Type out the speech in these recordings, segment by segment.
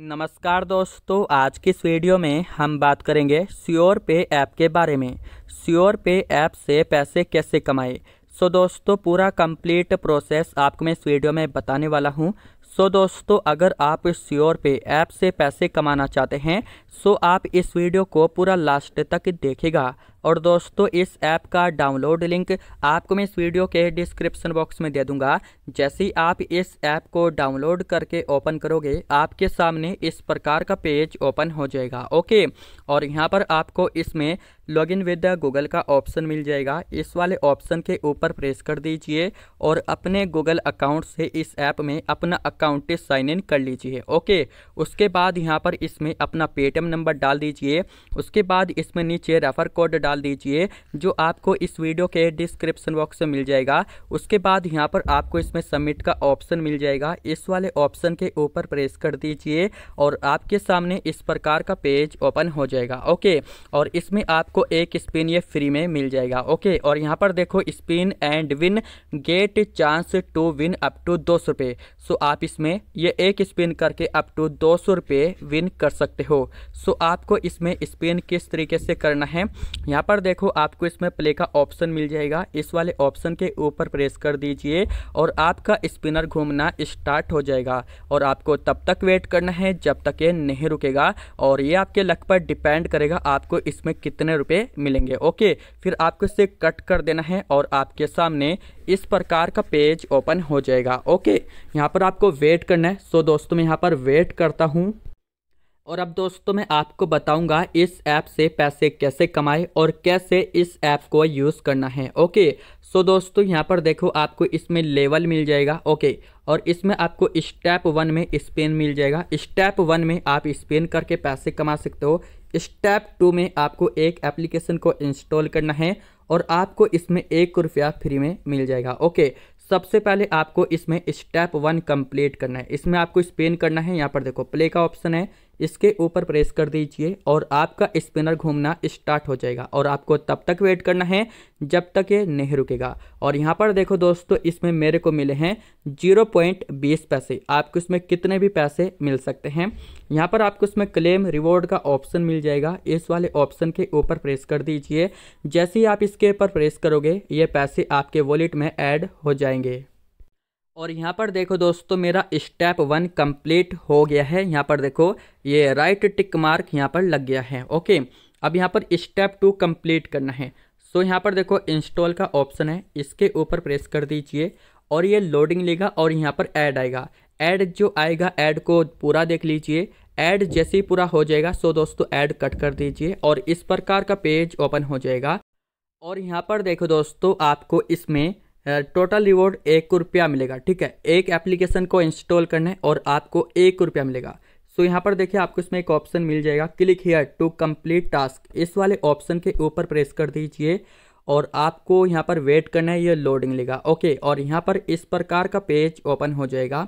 नमस्कार दोस्तों आज की इस वीडियो में हम बात करेंगे स्योर पे ऐप के बारे में स्योर पे ऐप से पैसे कैसे कमाएं सो so दोस्तों पूरा कंप्लीट प्रोसेस आपको मैं इस वीडियो में बताने वाला हूं सो so दोस्तों अगर आप इस पे ऐप से पैसे कमाना चाहते हैं सो so आप इस वीडियो को पूरा लास्ट तक देखेगा और दोस्तों इस ऐप का डाउनलोड लिंक आपको मैं इस वीडियो के डिस्क्रिप्शन बॉक्स में दे दूंगा जैसे ही आप इस ऐप को डाउनलोड करके ओपन करोगे आपके सामने इस प्रकार का पेज ओपन हो जाएगा ओके और यहाँ पर आपको इसमें लॉग इन विद गूगल का ऑप्शन मिल जाएगा इस वाले ऑप्शन के ऊपर प्रेस कर दीजिए और अपने गूगल अकाउंट से इस ऐप में अपना अकाउंट साइन इन कर लीजिए ओके उसके बाद यहाँ पर इसमें अपना पेटीएम नंबर डाल दीजिए उसके बाद इसमें नीचे रेफर कोड डाल दीजिए जो आपको इस वीडियो के डिस्क्रिप्शन बॉक्स में मिल जाएगा उसके बाद यहाँ पर आपको इसमें सबमिट का ऑप्शन मिल जाएगा इस वाले ऑप्शन के ऊपर प्रेस कर दीजिए और आपके सामने इस प्रकार का पेज ओपन हो जाएगा ओके और इसमें आपको एक स्पिन ये फ्री में मिल जाएगा ओके और यहाँ पर देखो spin and win get chance to win up to दो सौ रुपये सो आप इसमें ये एक स्पिन करके अप टू दो सौ रुपये विन कर सकते हो सो आपको इसमें स्पिन किस तरीके से करना है यहाँ यहाँ पर देखो आपको इसमें प्ले का ऑप्शन मिल जाएगा इस वाले ऑप्शन के ऊपर प्रेस कर दीजिए और आपका स्पिनर घूमना स्टार्ट हो जाएगा और आपको तब तक वेट करना है जब तक ये नहीं रुकेगा और ये आपके लक पर डिपेंड करेगा आपको इसमें कितने रुपए मिलेंगे ओके फिर आपको इसे कट कर देना है और आपके सामने इस प्रकार का पेज ओपन हो जाएगा ओके यहाँ पर आपको वेट करना है सो दोस्तों मैं यहाँ पर वेट करता हूँ और अब दोस्तों मैं आपको बताऊंगा इस ऐप से पैसे कैसे कमाए और कैसे इस ऐप को यूज़ करना है ओके सो दोस्तों यहाँ पर देखो आपको इसमें लेवल मिल जाएगा ओके और इसमें आपको स्टेप वन में स्पेन मिल जाएगा स्टेप वन में आप स्पेन करके पैसे कमा सकते हो स्टेप टू में आपको एक एप्लीकेशन को इंस्टॉल करना है और आपको इसमें एक रुपया फ्री में मिल जाएगा ओके सबसे पहले आपको इसमें स्टेप वन कंप्लीट करना है इसमें आपको स्पेन करना है यहाँ पर देखो प्ले का ऑप्शन है इसके ऊपर प्रेस कर दीजिए और आपका स्पिनर घूमना स्टार्ट हो जाएगा और आपको तब तक वेट करना है जब तक ये नहीं रुकेगा और यहाँ पर देखो दोस्तों इसमें मेरे को मिले हैं जीरो पॉइंट बीस पैसे आपको इसमें कितने भी पैसे मिल सकते हैं यहाँ पर आपको इसमें क्लेम रिवॉर्ड का ऑप्शन मिल जाएगा इस वाले ऑप्शन के ऊपर प्रेस कर दीजिए जैसे ही आप इसके ऊपर प्रेस करोगे ये पैसे आपके वॉलेट में ऐड हो जाएंगे और यहाँ पर देखो दोस्तों मेरा स्टेप वन कंप्लीट हो गया है यहाँ पर देखो ये राइट टिक मार्क यहाँ पर लग गया है ओके अब यहाँ पर स्टेप टू कंप्लीट करना है सो यहाँ पर देखो इंस्टॉल का ऑप्शन है इसके ऊपर प्रेस कर दीजिए और ये लोडिंग लेगा और यहाँ पर ऐड आएगा ऐड जो आएगा ऐड को पूरा देख लीजिए ऐड जैसे ही पूरा हो जाएगा सो दोस्तों ऐड कट कर दीजिए और इस प्रकार का पेज ओपन हो जाएगा और यहाँ पर देखो दोस्तों आपको इसमें टोटल रिवॉर्ड एक रुपया मिलेगा ठीक है एक एप्लीकेशन को इंस्टॉल करने और आपको एक रुपया मिलेगा सो यहाँ पर देखिए आपको इसमें एक ऑप्शन मिल जाएगा click here to complete task इस वाले ऑप्शन के ऊपर प्रेस कर दीजिए और आपको यहाँ पर वेट करना है ये लोडिंग लेगा ओके और यहाँ पर इस प्रकार का पेज ओपन हो जाएगा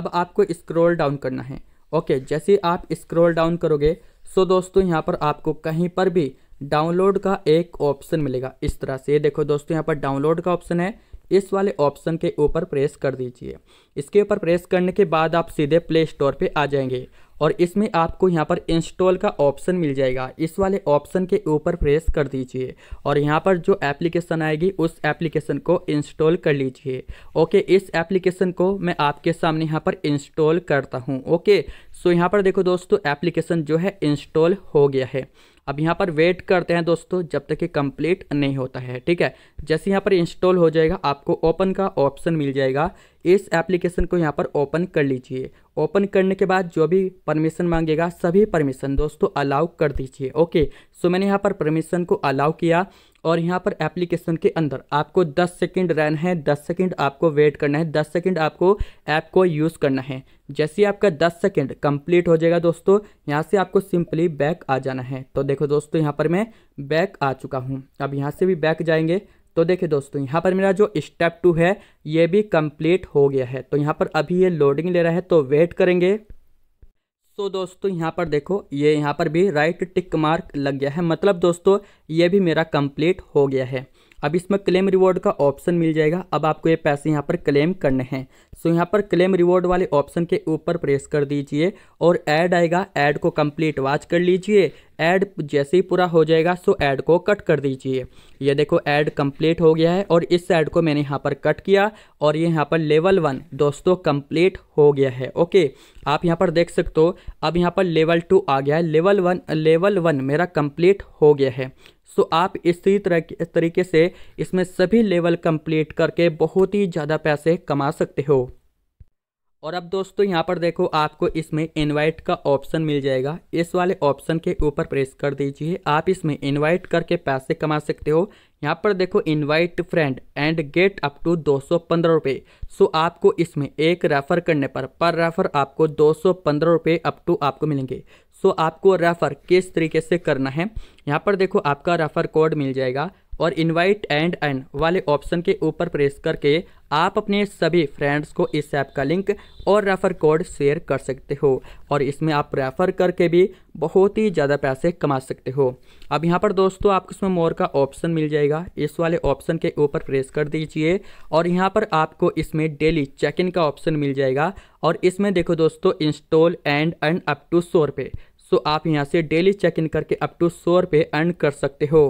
अब आपको स्क्रॉल डाउन करना है ओके जैसे आप स्क्रॉल डाउन करोगे सो दोस्तों यहाँ पर आपको कहीं पर भी डाउनलोड का एक ऑप्शन मिलेगा इस तरह से देखो दोस्तों यहाँ पर डाउनलोड का ऑप्शन है इस वाले ऑप्शन के ऊपर प्रेस कर दीजिए इसके ऊपर प्रेस करने के बाद आप सीधे प्ले स्टोर पर आ जाएंगे और इसमें आपको यहाँ पर इंस्टॉल का ऑप्शन मिल जाएगा इस वाले ऑप्शन के ऊपर प्रेस कर दीजिए और यहाँ पर जो एप्लीकेशन आएगी उस एप्लीकेशन को इंस्टॉल कर लीजिए ओके इस एप्लीकेशन को मैं आपके सामने यहाँ पर इंस्टॉल करता हूँ ओके सो यहाँ पर देखो दोस्तों एप्लीकेशन जो है इंस्टॉल हो गया है अब यहाँ पर वेट करते हैं दोस्तों जब तक ये कंप्लीट नहीं होता है ठीक है जैसे यहाँ पर इंस्टॉल हो जाएगा आपको ओपन का ऑप्शन मिल जाएगा इस एप्लीकेशन को यहाँ पर ओपन कर लीजिए ओपन करने के बाद जो भी परमिशन मांगेगा सभी परमिशन दोस्तों अलाउ कर दीजिए ओके सो मैंने यहाँ पर परमिशन को अलाउ किया और यहाँ पर एप्लीकेशन के अंदर आपको 10 सेकंड रन है 10 सेकंड आपको वेट करना है 10 सेकंड आपको ऐप को यूज़ करना है जैसे ही आपका 10 सेकंड कंप्लीट हो जाएगा दोस्तों यहाँ से आपको सिंपली बैक आ जाना है तो देखो दोस्तों यहाँ पर मैं बैक आ चुका हूँ अब यहाँ से भी बैक जाएंगे तो देखिए दोस्तों यहाँ पर मेरा जो स्टेप टू है ये भी कम्प्लीट हो गया है तो यहाँ पर अभी ये लोडिंग ले रहा है तो वेट करेंगे सो तो दोस्तों यहाँ पर देखो ये यहाँ पर भी राइट टिक मार्क लग गया है मतलब दोस्तों ये भी मेरा कंप्लीट हो गया है अब इसमें क्लेम रिवॉर्ड का ऑप्शन मिल जाएगा अब आपको ये पैसे यहाँ पर क्लेम करने हैं सो यहाँ पर क्लेम रिवॉर्ड वाले ऑप्शन के ऊपर प्रेस कर दीजिए और ऐड आएगा ऐड को कंप्लीट वाच कर लीजिए ऐड जैसे ही पूरा हो जाएगा सो ऐड को कट कर दीजिए ये देखो ऐड कंप्लीट हो गया है और इस ऐड को मैंने यहाँ पर कट किया और ये यहाँ पर लेवल वन दोस्तों कंप्लीट हो गया है ओके आप यहाँ पर देख सकते हो अब यहाँ पर लेवल टू आ गया है लेवल वन लेवल वन मेरा कंप्लीट हो गया है सो आप इसी तरह इस तरीके से इसमें सभी लेवल कंप्लीट करके बहुत ही ज़्यादा पैसे कमा सकते हो और अब दोस्तों यहाँ पर देखो आपको इसमें इनवाइट का ऑप्शन मिल जाएगा इस वाले ऑप्शन के ऊपर प्रेस कर दीजिए आप इसमें इनवाइट करके पैसे कमा सकते हो यहाँ पर देखो invite friend and get up to दो सौ पंद्रह रुपये सो आपको इसमें एक रेफ़र करने पर पर रेफ़र आपको दो सौ पंद्रह रुपये अप टू आपको मिलेंगे सो आपको रेफ़र किस तरीके से करना है यहाँ पर देखो आपका रेफ़र कोड मिल जाएगा और इनवाइट एंड एन वाले ऑप्शन के ऊपर प्रेस करके आप अपने सभी फ्रेंड्स को इस ऐप का लिंक और रेफ़र कोड शेयर कर सकते हो और इसमें आप रेफ़र करके भी बहुत ही ज़्यादा पैसे कमा सकते हो अब यहाँ पर दोस्तों आपको इसमें मोर का ऑप्शन मिल जाएगा इस वाले ऑप्शन के ऊपर प्रेस कर दीजिए और यहाँ पर आपको इसमें डेली चेक इन का ऑप्शन मिल जाएगा और इसमें देखो दोस्तों इंस्टॉल एंड एंड अप टू सौ रुपये सो आप यहाँ से डेली चेक इन करके अप टू सौ रुपये अर्न कर सकते हो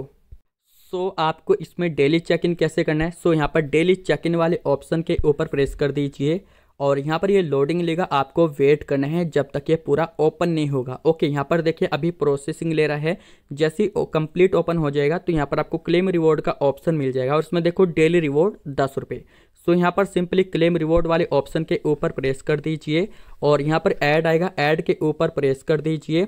सो आपको इसमें डेली चेक इन कैसे करना है सो यहाँ पर डेली चेक इन वाले ऑप्शन के ऊपर प्रेस कर दीजिए और यहाँ पर ये लोडिंग लेगा आपको वेट करना है जब तक ये पूरा ओपन नहीं होगा ओके यहाँ पर देखिए अभी प्रोसेसिंग ले रहा है जैसे ही कंप्लीट ओपन हो जाएगा तो यहाँ पर आपको क्लेम रिवॉर्ड का ऑप्शन मिल जाएगा और इसमें देखो डेली रिवॉर्ड दस रुपये सो यहाँ पर सिंपली क्लेम रिवॉर्ड वाले ऑप्शन के ऊपर प्रेस कर दीजिए और यहाँ पर ऐड आएगा ऐड के ऊपर प्रेस कर दीजिए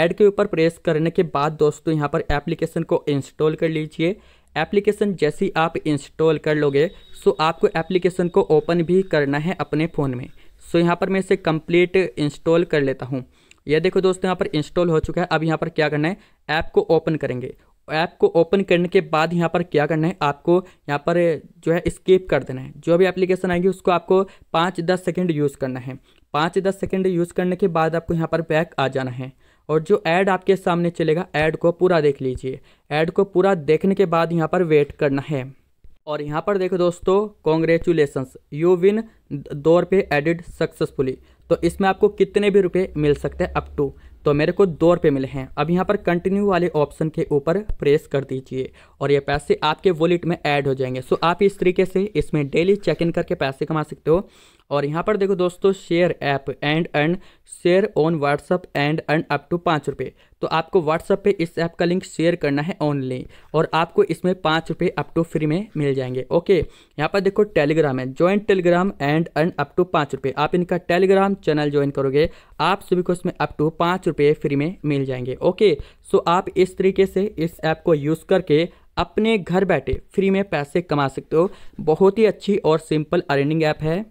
ऐड के ऊपर प्रेस करने के बाद दोस्तों यहाँ पर एप्लीकेशन को इंस्टॉल कर लीजिए एप्लीकेशन जैसी आप इंस्टॉल कर लोगे सो आपको एप्लीकेशन को ओपन भी करना है अपने फ़ोन में सो यहाँ पर मैं इसे कंप्लीट इंस्टॉल कर लेता हूँ यह देखो दोस्तों यहाँ पर इंस्टॉल हो चुका है अब यहाँ पर क्या करना है ऐप को ओपन करेंगे ऐप को ओपन करने के बाद यहाँ पर क्या करना है आपको यहाँ पर जो है स्केप कर देना है जो भी एप्लीकेशन आएगी उसको आपको पाँच दस सेकेंड यूज़ करना है पाँच दस सेकेंड यूज़ करने के बाद आपको यहाँ पर बैक आ जाना है और जो ऐड आपके सामने चलेगा ऐड को पूरा देख लीजिए ऐड को पूरा देखने के बाद यहाँ पर वेट करना है और यहाँ पर देखो दोस्तों कॉन्ग्रेचुलेसन्स यू विन दो रुपये एडिड सक्सेसफुली तो इसमें आपको कितने भी रुपए मिल सकते हैं अप टू तो मेरे को दो रुपये मिले हैं अब यहाँ पर कंटिन्यू वाले ऑप्शन के ऊपर प्रेस कर दीजिए और ये पैसे आपके वॉलेट में ऐड हो जाएंगे सो आप इस तरीके से इसमें डेली चेक इन करके पैसे कमा सकते हो और यहाँ पर देखो दोस्तों share app and earn share on WhatsApp and earn up to पाँच रुपये तो आपको व्हाट्सअप पे इस ऐप का लिंक शेयर करना है ऑनली और आपको इसमें पाँच रुपये अप टू फ्री में मिल जाएंगे ओके यहाँ पर देखो टेलीग्राम है join Telegram and earn up to पाँच रुपये आप इनका टेलीग्राम चैनल ज्वाइन करोगे आप सभी को इसमें अप टू पाँच रुपये फ्री में मिल जाएंगे ओके सो आप इस तरीके से इस ऐप को यूज़ करके अपने घर बैठे फ्री में पैसे कमा सकते हो बहुत ही अच्छी और सिंपल अर्निंग ऐप है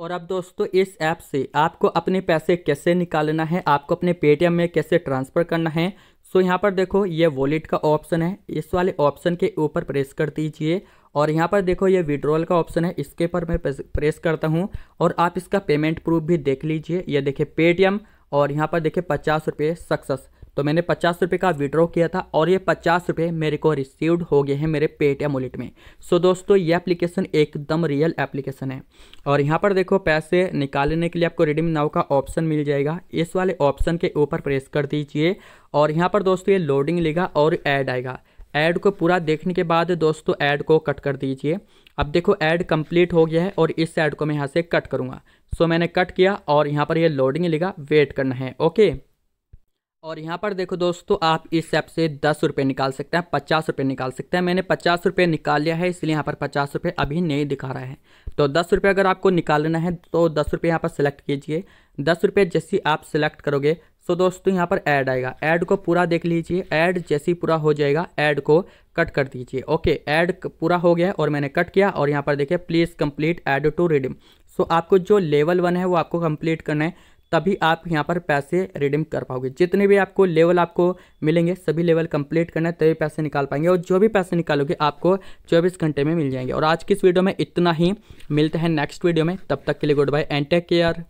और अब दोस्तों इस ऐप से आपको अपने पैसे कैसे निकालना है आपको अपने पेटीएम में कैसे ट्रांसफ़र करना है सो यहाँ पर देखो ये वॉलेट का ऑप्शन है इस वाले ऑप्शन के ऊपर प्रेस कर दीजिए और यहाँ पर देखो ये विड्रॉल का ऑप्शन है इसके पर मैं प्रेस करता हूँ और आप इसका पेमेंट प्रूफ भी देख लीजिए ये देखिए पेटीएम और यहाँ पर देखिए पचास रुपये सक्सेस तो मैंने पचास रुपये का विड्रॉ किया था और ये पचास रुपये मेरे को रिसीव्ड हो गए हैं मेरे पेटीएम वॉलेट में सो so, दोस्तों ये एप्लीकेशन एकदम रियल एप्लीकेशन है और यहाँ पर देखो पैसे निकालने के लिए आपको रिडीम नाव का ऑप्शन मिल जाएगा इस वाले ऑप्शन के ऊपर प्रेस कर दीजिए और यहाँ पर दोस्तों ये लोडिंग लेगा और ऐड आएगा ऐड को पूरा देखने के बाद दोस्तों ऐड को कट कर दीजिए अब देखो ऐड कंप्लीट हो गया है और इस ऐड को मैं यहाँ से कट करूँगा सो मैंने कट किया और यहाँ पर ये यह लोडिंग लेगा वेट करना है ओके और यहाँ पर देखो दोस्तों आप इस ऐप से दस रुपये निकाल सकते हैं पचास रुपये निकाल सकते हैं मैंने पचास रुपये निकाल लिया है इसलिए यहाँ पर पचास रुपये अभी नहीं दिखा रहा है तो दस रुपये अगर आपको निकालना है तो दस रुपये यहाँ पर सेलेक्ट कीजिए दस रुपये जैसे आप सेलेक्ट करोगे सो तो दोस्तों यहाँ पर ऐड आएगा ऐड को पूरा देख लीजिए ऐड जैसे पूरा हो जाएगा ऐड को कट कर दीजिए ओके ऐड पूरा हो गया और मैंने कट किया और यहाँ पर देखिए please complete add to redeem so आपको जो लेवल वन है वो आपको कंप्लीट करना है तभी आप यहाँ पर पैसे रिडीम कर पाओगे जितने भी आपको लेवल आपको मिलेंगे सभी लेवल कंप्लीट करना है तभी पैसे निकाल पाएंगे और जो भी पैसे निकालोगे आपको चौबीस घंटे में मिल जाएंगे और आज की इस वीडियो में इतना ही मिलते हैं नेक्स्ट वीडियो में तब तक के लिए goodbye and take care